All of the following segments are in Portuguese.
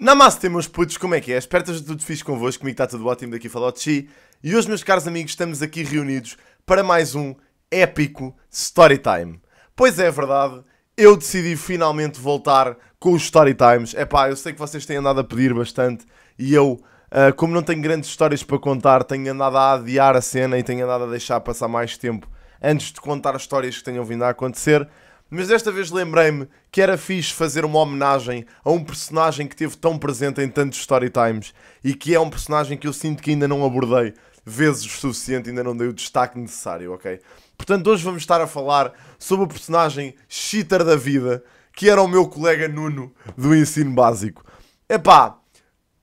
Namastê, meus putos, como é que é? Espero que esteja tudo fixe convosco, comigo está tudo ótimo, daqui fala o Chi. E hoje, meus caros amigos, estamos aqui reunidos para mais um épico Storytime. Pois é, é verdade, eu decidi finalmente voltar com os Storytimes. É pá, eu sei que vocês têm andado a pedir bastante e eu, ah, como não tenho grandes histórias para contar, tenho andado a adiar a cena e tenho andado a deixar passar mais tempo antes de contar as histórias que tenham vindo a acontecer. Mas desta vez lembrei-me que era fixe fazer uma homenagem a um personagem que teve tão presente em tantos story times e que é um personagem que eu sinto que ainda não abordei vezes o suficiente, ainda não dei o destaque necessário, ok? Portanto, hoje vamos estar a falar sobre o personagem cheater da vida, que era o meu colega Nuno do ensino básico. Epá,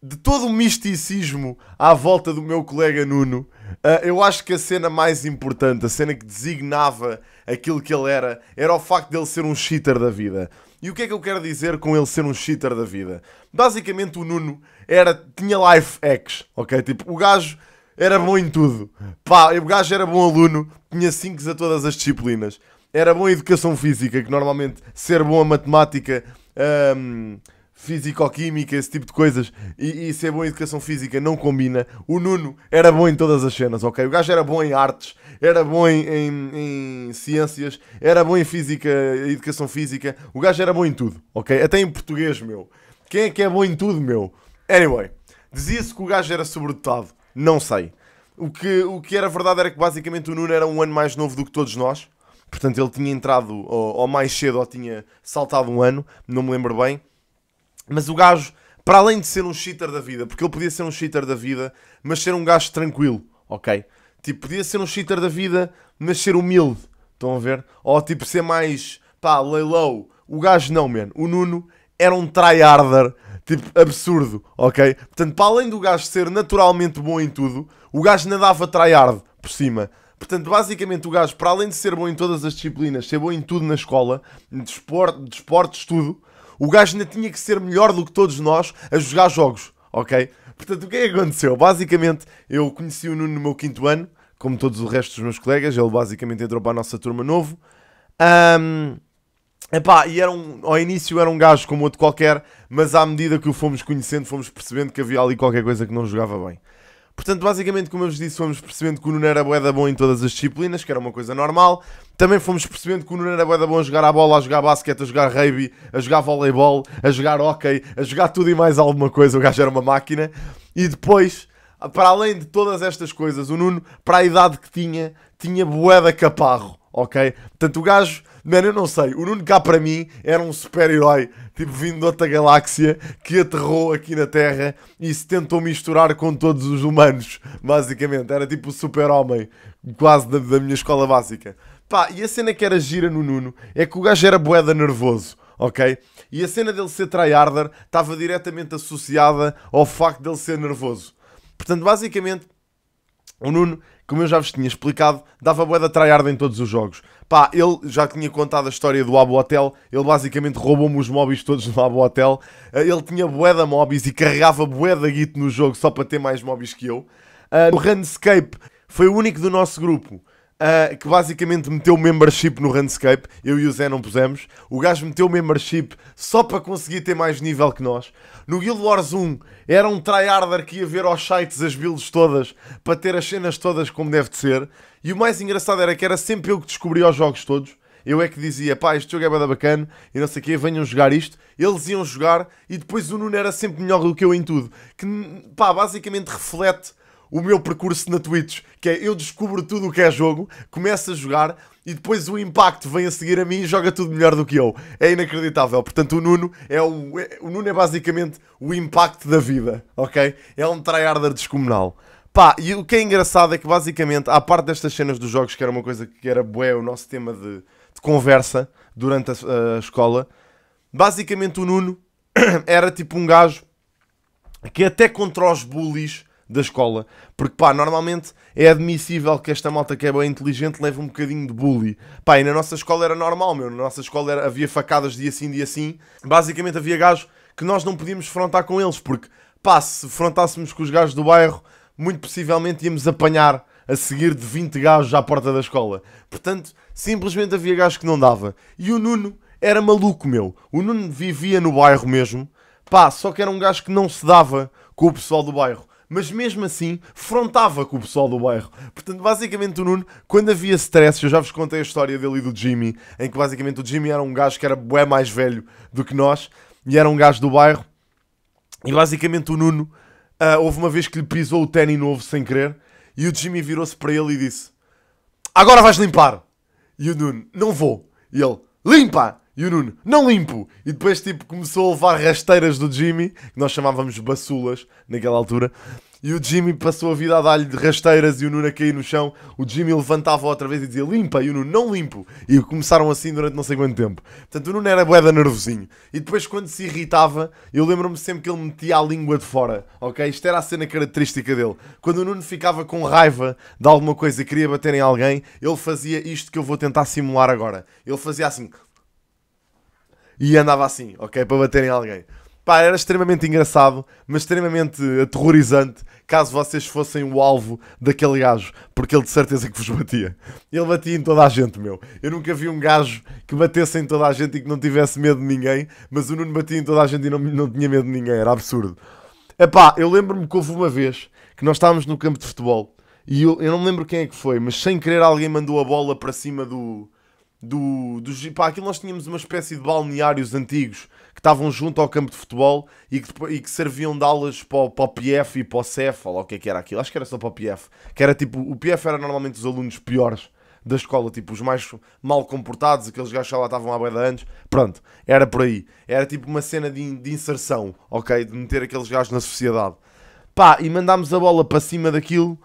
de todo o misticismo à volta do meu colega Nuno, Uh, eu acho que a cena mais importante, a cena que designava aquilo que ele era, era o facto de ele ser um cheater da vida. E o que é que eu quero dizer com ele ser um cheater da vida? Basicamente, o Nuno era, tinha life hacks, ok? Tipo, o gajo era bom em tudo. Pá, o gajo era bom aluno, tinha 5 a todas as disciplinas. Era bom em educação física, que normalmente ser bom a matemática. Um, físico-química, esse tipo de coisas, e, e ser bom em educação física não combina. O Nuno era bom em todas as cenas, ok? O gajo era bom em artes, era bom em, em, em ciências, era bom em física, educação física, o gajo era bom em tudo, ok? Até em português, meu. Quem é que é bom em tudo, meu? Anyway, dizia-se que o gajo era sobredotado, não sei. O que, o que era verdade era que basicamente o Nuno era um ano mais novo do que todos nós. Portanto, ele tinha entrado ou, ou mais cedo ou tinha saltado um ano, não me lembro bem. Mas o gajo, para além de ser um cheater da vida, porque ele podia ser um cheater da vida, mas ser um gajo tranquilo, ok? Tipo, podia ser um cheater da vida, mas ser humilde, estão a ver? Ou tipo, ser mais, pá, lay low. O gajo não, man. O Nuno era um tryharder, tipo, absurdo, ok? Portanto, para além do gajo ser naturalmente bom em tudo, o gajo nadava tryhard por cima. Portanto, basicamente, o gajo, para além de ser bom em todas as disciplinas, ser bom em tudo na escola, desporto, desportos, tudo, o gajo ainda tinha que ser melhor do que todos nós a jogar jogos, ok? Portanto, o que é que aconteceu? Basicamente, eu conheci o Nuno no meu quinto ano, como todos os restos dos meus colegas, ele basicamente entrou para a nossa turma novo. Um, Epá, e era um, ao início era um gajo como outro qualquer, mas à medida que o fomos conhecendo, fomos percebendo que havia ali qualquer coisa que não jogava bem. Portanto, basicamente, como eu vos disse, fomos percebendo que o Nuno era boeda bom em todas as disciplinas, que era uma coisa normal. Também fomos percebendo que o Nuno era boeda bom a jogar a bola, a jogar basquete, a jogar rugby, a jogar voleibol, a jogar hockey, a jogar tudo e mais alguma coisa. O gajo era uma máquina. E depois, para além de todas estas coisas, o Nuno, para a idade que tinha, tinha boeda caparro ok? Portanto, o gajo, mano, eu não sei, o Nuno K para mim era um super-herói, tipo vindo de outra galáxia, que aterrou aqui na Terra e se tentou misturar com todos os humanos, basicamente. Era tipo o super-homem, quase da, da minha escola básica. Pá, e a cena que era gira no Nuno é que o gajo era boeda nervoso ok? E a cena dele ser tryharder estava diretamente associada ao facto dele ser nervoso. Portanto, basicamente, o Nuno como eu já vos tinha explicado, dava bué da tryhard em todos os jogos. Pá, ele já tinha contado a história do Abo Hotel, ele basicamente roubou-me os mobis todos no Abo Hotel. Eh, ele tinha bué da mobis e carregava bué da git no jogo só para ter mais mobis que eu. Uh, eh, no Runscape foi o único do nosso grupo Uh, que basicamente meteu membership no Runscape. Eu e o Zé não pusemos. O gajo meteu membership só para conseguir ter mais nível que nós. No Guild Wars 1 era um tryharder que ia ver aos sites as builds todas para ter as cenas todas como deve de ser. E o mais engraçado era que era sempre eu que descobria os jogos todos. Eu é que dizia, pá, este jogo é bada bacana e não sei o quê, venham jogar isto. Eles iam jogar e depois o Nuno era sempre melhor do que eu em tudo. Que, pá, basicamente reflete o meu percurso na Twitch, que é eu descubro tudo o que é jogo, começo a jogar e depois o impacto vem a seguir a mim e joga tudo melhor do que eu. É inacreditável. Portanto, o Nuno é o, é, o Nuno é basicamente o impacto da vida, ok? É um tryharder descomunal. Pá, e o que é engraçado é que basicamente, à parte destas cenas dos jogos, que era uma coisa que era bué, o nosso tema de, de conversa durante a, a escola, basicamente o Nuno era tipo um gajo que até contra os bullies da escola. Porque, pá, normalmente é admissível que esta malta que é bem inteligente leve um bocadinho de bullying Pá, e na nossa escola era normal, meu. Na nossa escola era, havia facadas dia assim, dia assim. Basicamente havia gajos que nós não podíamos frontar com eles, porque, pá, se frontássemos com os gajos do bairro, muito possivelmente íamos apanhar a seguir de 20 gajos à porta da escola. Portanto, simplesmente havia gajos que não dava. E o Nuno era maluco, meu. O Nuno vivia no bairro mesmo. Pá, só que era um gajo que não se dava com o pessoal do bairro mas mesmo assim frontava com o pessoal do bairro. Portanto, basicamente o Nuno, quando havia stress, eu já vos contei a história dele e do Jimmy, em que basicamente o Jimmy era um gajo que era bué mais velho do que nós, e era um gajo do bairro, e basicamente o Nuno, uh, houve uma vez que lhe pisou o tênis novo sem querer, e o Jimmy virou-se para ele e disse, agora vais limpar! E o Nuno, não vou. E ele, limpa! E o Nuno, não limpo! E depois, tipo, começou a levar rasteiras do Jimmy, que nós chamávamos baçulas naquela altura. E o Jimmy passou a vida a dar-lhe de rasteiras e o Nuno a cair no chão. O Jimmy levantava outra vez e dizia limpa e o Nuno não limpo. E começaram assim durante não sei quanto tempo. Portanto, o Nuno era boeda nervosinho. E depois, quando se irritava, eu lembro-me sempre que ele metia a língua de fora. Ok? Isto era a cena característica dele. Quando o Nuno ficava com raiva de alguma coisa e queria bater em alguém, ele fazia isto que eu vou tentar simular agora. Ele fazia assim e andava assim, ok? Para bater em alguém. Pá, era extremamente engraçado, mas extremamente aterrorizante caso vocês fossem o alvo daquele gajo, porque ele de certeza que vos batia. Ele batia em toda a gente, meu. Eu nunca vi um gajo que batesse em toda a gente e que não tivesse medo de ninguém, mas o Nuno batia em toda a gente e não, não tinha medo de ninguém, era absurdo. Epá, eu lembro-me que houve uma vez que nós estávamos no campo de futebol e eu, eu não me lembro quem é que foi, mas sem querer alguém mandou a bola para cima do, do, do pá, aquilo nós tínhamos uma espécie de balneários antigos que estavam junto ao campo de futebol e que, e que serviam de aulas para o, para o PF e para o CEF, ou lá, o que é que era aquilo, acho que era só para o PF, que era tipo, o PF era normalmente os alunos piores da escola, tipo os mais mal comportados, aqueles gajos que lá estavam à beira antes, pronto, era por aí, era tipo uma cena de, de inserção, ok, de meter aqueles gajos na sociedade, pá, e mandámos a bola para cima daquilo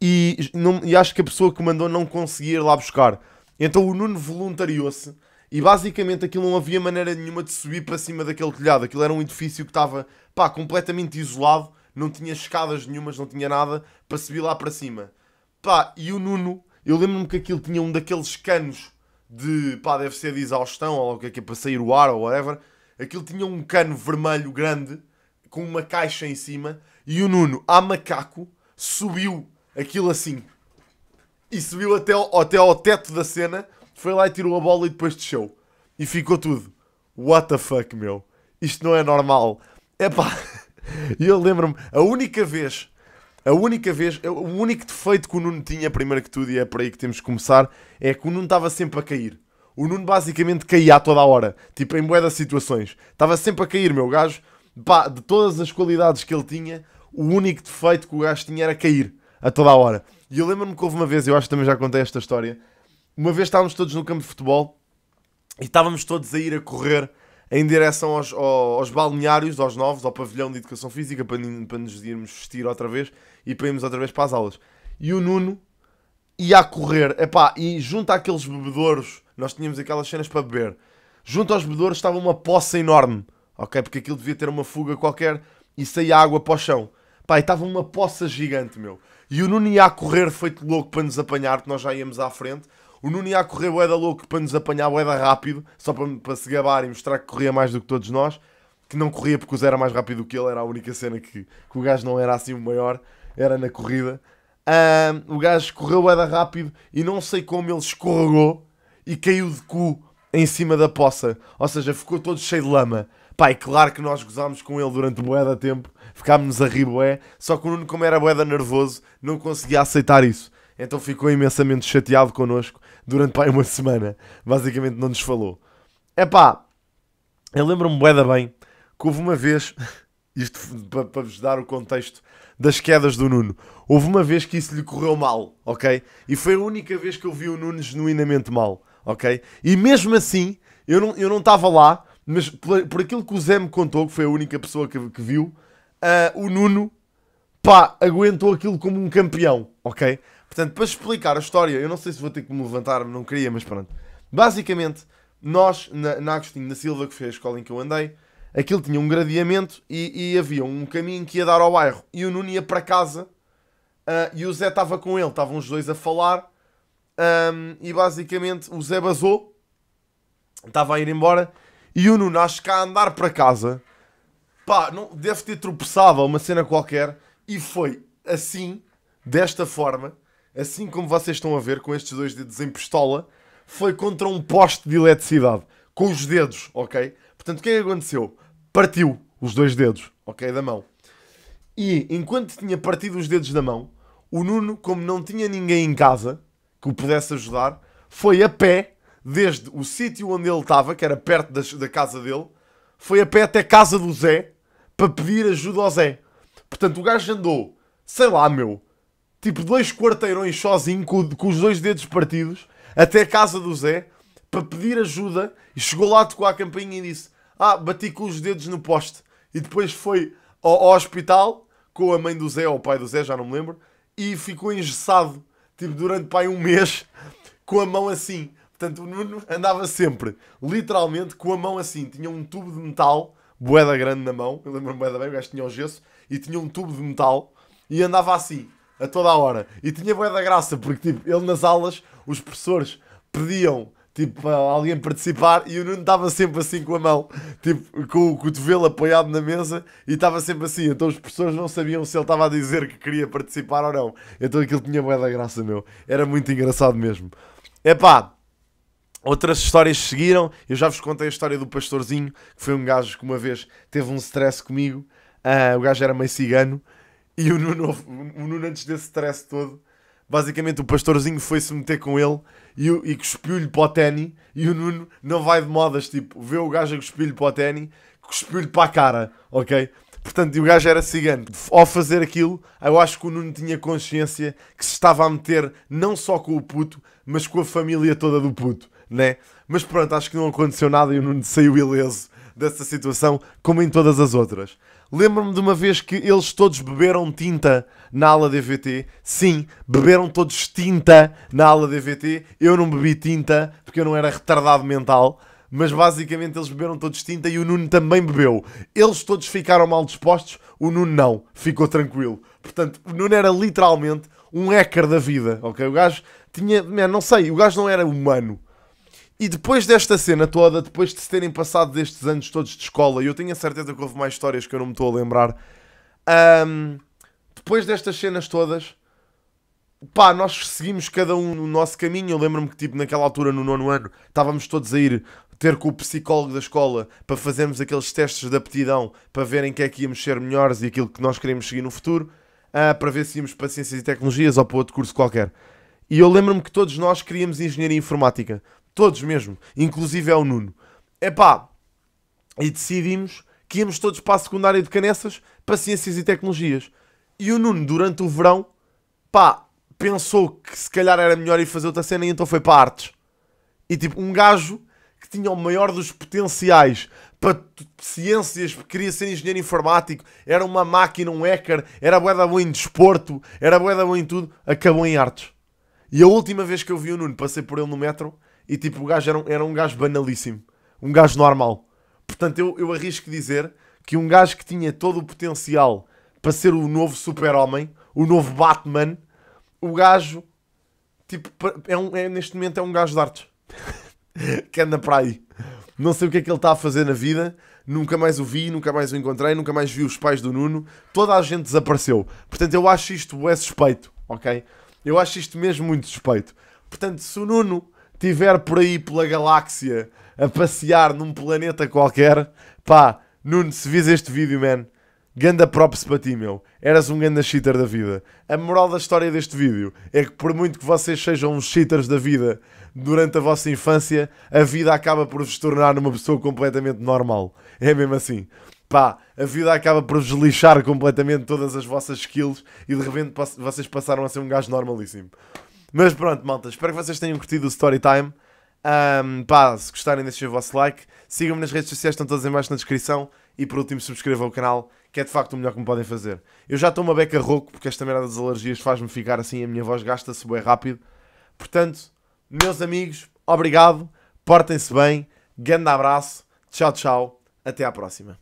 e, não, e acho que a pessoa que mandou não conseguia ir lá buscar, então o Nuno voluntariou-se e basicamente aquilo não havia maneira nenhuma de subir para cima daquele telhado. Aquilo era um edifício que estava pá, completamente isolado, não tinha escadas nenhumas, não tinha nada para subir lá para cima. Pá, e o Nuno, eu lembro-me que aquilo tinha um daqueles canos de pá, deve ser de exaustão ou o que é que é para sair o ar ou whatever. Aquilo tinha um cano vermelho grande com uma caixa em cima e o Nuno, a macaco, subiu aquilo assim, e subiu até ao, até ao teto da cena, foi lá e tirou a bola e depois desceu. E ficou tudo. What the fuck, meu? Isto não é normal. é Epá, e eu lembro-me, a única vez, a única vez, o único defeito que o Nuno tinha, primeiro que tudo, e é por aí que temos que começar, é que o Nuno estava sempre a cair. O Nuno basicamente caía a toda a hora, tipo em boé situações. Estava sempre a cair, meu gajo. Pá, de todas as qualidades que ele tinha, o único defeito que o gajo tinha era cair a toda a hora. E eu lembro-me que houve uma vez, eu acho que também já contei esta história. Uma vez estávamos todos no campo de futebol e estávamos todos a ir a correr em direção aos, aos, aos balneários, aos novos, ao pavilhão de educação física, para, para nos irmos vestir outra vez e para irmos outra vez para as aulas. E o Nuno ia a correr, epá, e junto àqueles bebedouros, nós tínhamos aquelas cenas para beber, junto aos bebedouros estava uma poça enorme, ok? Porque aquilo devia ter uma fuga qualquer e saía água para o chão. Pá, e estava uma poça gigante, meu. E o Nuno ia a correr feito louco para nos apanhar, que nós já íamos à frente. O Nuno ia a correr boeda louco para nos apanhar boeda rápido, só para, para se gabar e mostrar que corria mais do que todos nós. Que não corria porque o Zé era mais rápido do que ele, era a única cena que, que o gajo não era assim o maior, era na corrida. Um, o gajo correu boeda rápido e não sei como ele escorregou e caiu de cu em cima da poça. Ou seja, ficou todo cheio de lama. Pá, e claro que nós gozámos com ele durante bué da tempo, ficámos a riboé só que o Nuno, como era bué nervoso, não conseguia aceitar isso. Então ficou imensamente chateado connosco durante pá, uma semana. Basicamente não nos falou. É pá, eu lembro-me bué da bem que houve uma vez, isto para, para vos dar o contexto das quedas do Nuno, houve uma vez que isso lhe correu mal, ok? E foi a única vez que eu vi o Nuno genuinamente mal, ok? E mesmo assim, eu não estava eu não lá mas por, por, aquilo que o Zé me contou, que foi a única pessoa que, que viu, uh, o Nuno, pá, aguentou aquilo como um campeão, ok? Portanto, para explicar a história, eu não sei se vou ter que me levantar, não queria, mas pronto. Basicamente, nós, na, na Agostinho da Silva, que foi a escola em que eu andei, aquilo tinha um gradeamento e, e havia um caminho que ia dar ao bairro. E o Nuno ia para casa uh, e o Zé estava com ele, estavam os dois a falar. Um, ah, e basicamente o Zé basou, estava a ir embora e o Nuno acho que a andar para casa, pá, não, deve ter tropeçado a uma cena qualquer e foi assim, desta forma, assim como vocês estão a ver com estes dois dedos em pistola, foi contra um poste de eletricidade, com os dedos, ok? Portanto, o que é que aconteceu? Partiu os dois dedos, ok, da mão. E enquanto tinha partido os dedos da mão, o Nuno, como não tinha ninguém em casa que o pudesse ajudar, foi a pé desde o sítio onde ele estava, que era perto da, da casa dele, foi a pé até a casa do Zé para pedir ajuda ao Zé. Portanto, o gajo andou, sei lá, meu, tipo dois quarteirões sozinho, com, com os dois dedos partidos, até a casa do Zé para pedir ajuda e chegou lá, tocou a campainha e disse: Ah, bati com os dedos no poste. E depois foi ao, ao hospital com a mãe do Zé ou o pai do Zé, já não me lembro, e ficou engessado, tipo, durante pai um mês, com a mão assim Portanto, o Nuno andava sempre, literalmente, com a mão assim. Tinha um tubo de metal, boeda grande na mão. Eu lembro-me boeda bem, o gajo tinha o gesso. E tinha um tubo de metal. E andava assim, a toda a hora. E tinha boeda graça, porque, tipo, ele nas aulas, os professores pediam tipo, alguém participar e o Nuno estava sempre assim com a mão, tipo, com o cotovelo apoiado na mesa e estava sempre assim. Então os professores não sabiam se ele estava a dizer que queria participar ou não. Então aquilo tinha boeda graça, meu. Era muito engraçado mesmo. É pá, Outras histórias seguiram. Eu já vos contei a história do pastorzinho, que foi um gajo que uma vez teve um stress comigo. Uh, o gajo era meio cigano. E o Nuno, o Nuno, antes desse stress todo, basicamente o pastorzinho foi-se meter com ele e, e cuspiu-lhe para o tênis. E o Nuno não vai de modas, tipo, vê o gajo a cuspir-lhe para o tênis, cuspiu-lhe para a cara, ok? Portanto, o gajo era cigano. Ao fazer aquilo, eu acho que o Nuno tinha consciência que se estava a meter não só com o puto, mas com a família toda do puto né? Mas pronto, acho que não aconteceu nada e o Nuno saiu ileso dessa situação, como em todas as outras. Lembro-me de uma vez que eles todos beberam tinta na ala DVT. Sim, beberam todos tinta na ala DVT. Eu não bebi tinta porque eu não era retardado mental. Mas basicamente eles beberam todos tinta e o Nuno também bebeu. Eles todos ficaram mal dispostos, o Nuno não. Ficou tranquilo. Portanto, o Nuno era literalmente um hacker da vida, ok? O gajo tinha. Man, não sei, o gajo não era humano. E depois desta cena toda, depois de se terem passado destes anos todos de escola, e eu tenho a certeza que houve mais histórias que eu não me estou a lembrar, um, depois destas cenas todas, pá, nós seguimos cada um no nosso caminho. Eu lembro-me que, tipo, naquela altura, no nono ano, estávamos todos a ir ter com o psicólogo da escola para fazermos aqueles testes de aptidão para verem que é que íamos ser melhores e aquilo que nós queremos seguir no futuro, uh, para ver se íamos para Ciências e Tecnologias ou para outro curso qualquer. E eu lembro-me que todos nós queríamos engenharia informática. Todos mesmo, inclusive é o Nuno. É pá, e decidimos que íamos todos para a secundária de Canessas para Ciências e Tecnologias. E o Nuno, durante o verão, pá, pensou que se calhar era melhor ir fazer outra cena e então foi para Artes. E tipo, um gajo que tinha o maior dos potenciais para ciências, queria ser engenheiro informático, era uma máquina, um hacker, era bué da boa em desporto, era bué da boa em tudo, acabou em Artes. E a última vez que eu vi o Nuno, passei por ele no metro, e tipo, o gajo era um, era um gajo banalíssimo. Um gajo normal. Portanto, eu, eu arrisco dizer que um gajo que tinha todo o potencial para ser o novo super-homem, o novo Batman, o gajo, tipo, é um, é, neste momento é um gajo de artes. que anda para aí. Não sei o que é que ele está a fazer na vida. Nunca mais o vi, nunca mais o encontrei, nunca mais vi os pais do Nuno. Toda a gente desapareceu. Portanto, eu acho isto é suspeito, ok? Eu acho isto mesmo muito suspeito. Portanto, se o Nuno tiver por aí pela galáxia a passear num planeta qualquer, pá, Nuno, se vis este vídeo, man, ganda props para ti, meu. Eras um ganda cheater da vida. A moral da história deste vídeo é que, por muito que vocês sejam uns cheaters da vida durante a vossa infância, a vida acaba por vos tornar uma pessoa completamente normal. É mesmo assim. Pá, a vida acaba por vos lixar completamente todas as vossas skills e de repente vocês passaram a ser um gajo normalíssimo. Mas pronto, malta, espero que vocês tenham curtido o story time. Um, pá, se gostarem, deixem o vosso like. Sigam-me nas redes sociais, estão todas em baixo na descrição. E por último, subscrevam o canal, que é de facto o melhor que me podem fazer. Eu já estou uma beca rouco, porque esta merda das alergias faz-me ficar assim, a minha voz gasta-se bem rápido. Portanto, meus amigos, obrigado, portem-se bem, grande abraço, tchau, tchau, até à próxima.